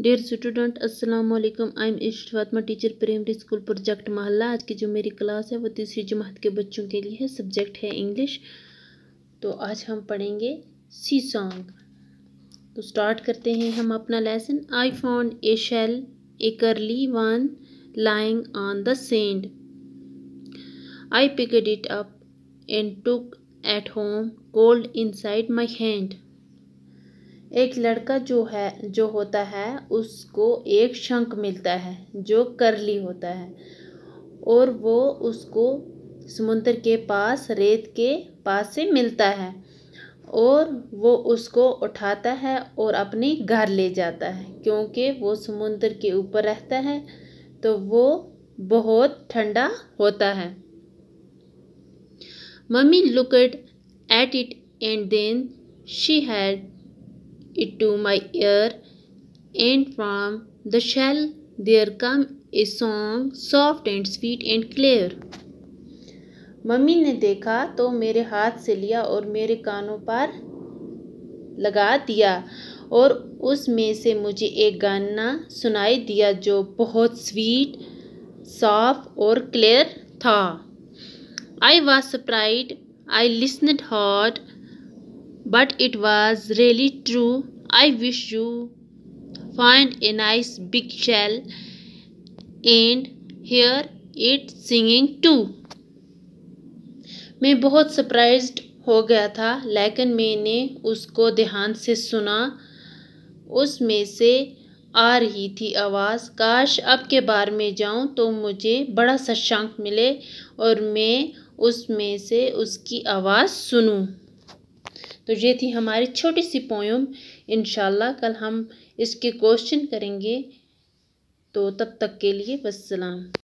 dear student अस्सलाम वालेकुम I am इश्ट Fatima teacher primary school project महल्ला आज की जो मेरी क्लास है वो तीसरी जमात के बच्चों के लिए है सब्जेक्ट है इंग्लिश तो आज हम पढ़ेंगे सी सॉन्ग तो स्टार्ट करते हैं हम अपना lesson I found a shell a curly one lying on the sand I picked it up and took at home cold inside my hand एक लड़का जो है जो होता है उसको एक शंख मिलता है जो करली होता है और वो उसको समुद्र के पास रेत के पास से मिलता है और वो उसको उठाता है और अपने घर ले जाता है क्योंकि वो समुद्र के ऊपर रहता है तो वो बहुत ठंडा होता है mummy looked at it and then she had it to my ear and from the shell there come a song soft and sweet and clear mummy ने देखा तो मेरे हाथ से लिया और मेरे कानों पर लगा दिया और उसमें से मुझे एक गाना सुनाई दिया जो बहुत स्वीट सॉफ्ट और क्लियर था I was surprised I listened hard but it was really true I wish you find a nice big shell and hear it singing too मैं बहुत सरप्राइज हो गया था लेकिन मैंने उसको ध्यान से सुना उसमें से आ रही थी आवाज़ काश अब के बार में जाऊँ तो मुझे बड़ा सशांक मिले और मैं उसमें से उसकी आवाज़ सुनूँ तो ये थी हमारी छोटी सी पोयम इन कल हम इसके क्वेश्चन करेंगे तो तब तक के लिए बस सलाम